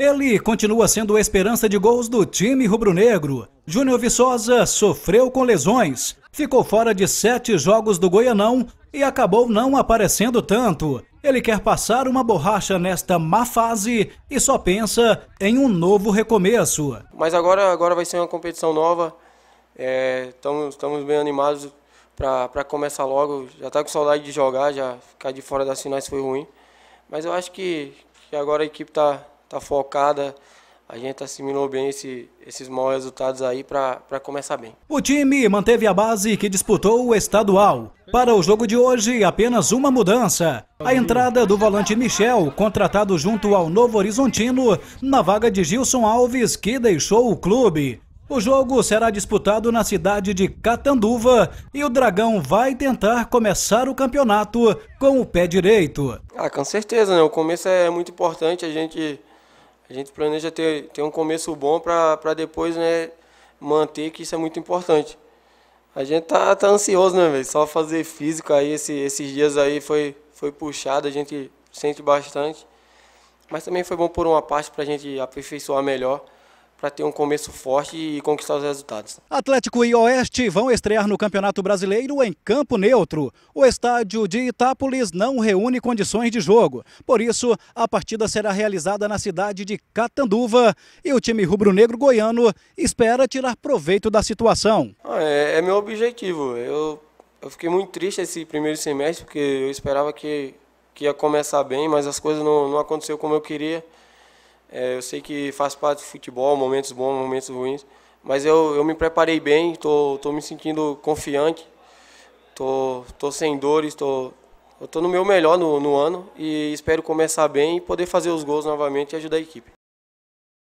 Ele continua sendo a esperança de gols do time rubro-negro. Júnior Viçosa sofreu com lesões, ficou fora de sete jogos do Goianão e acabou não aparecendo tanto. Ele quer passar uma borracha nesta má fase e só pensa em um novo recomeço. Mas agora, agora vai ser uma competição nova. É, estamos, estamos bem animados para começar logo. Já está com saudade de jogar, já ficar de fora das finais foi ruim. Mas eu acho que, que agora a equipe está tá focada. A gente assimilou bem esse, esses maus resultados aí para começar bem. O time manteve a base que disputou o estadual. Para o jogo de hoje, apenas uma mudança. A entrada do volante Michel, contratado junto ao Novo Horizontino, na vaga de Gilson Alves, que deixou o clube. O jogo será disputado na cidade de Catanduva e o Dragão vai tentar começar o campeonato com o pé direito. Ah, com certeza, né? O começo é muito importante, a gente a gente planeja ter, ter um começo bom para depois né, manter, que isso é muito importante. A gente tá, tá ansioso, né, velho? Só fazer físico aí, esse, esses dias aí foi, foi puxado, a gente sente bastante. Mas também foi bom por uma parte para a gente aperfeiçoar melhor para ter um começo forte e conquistar os resultados. Atlético e Oeste vão estrear no Campeonato Brasileiro em campo neutro. O estádio de Itápolis não reúne condições de jogo. Por isso, a partida será realizada na cidade de Catanduva e o time rubro-negro goiano espera tirar proveito da situação. Ah, é, é meu objetivo. Eu, eu fiquei muito triste esse primeiro semestre porque eu esperava que, que ia começar bem, mas as coisas não, não como eu queria. É, eu sei que faz parte do futebol, momentos bons, momentos ruins, mas eu, eu me preparei bem, tô, tô me sentindo confiante, tô, tô sem dores, tô, eu tô no meu melhor no, no ano e espero começar bem e poder fazer os gols novamente e ajudar a equipe.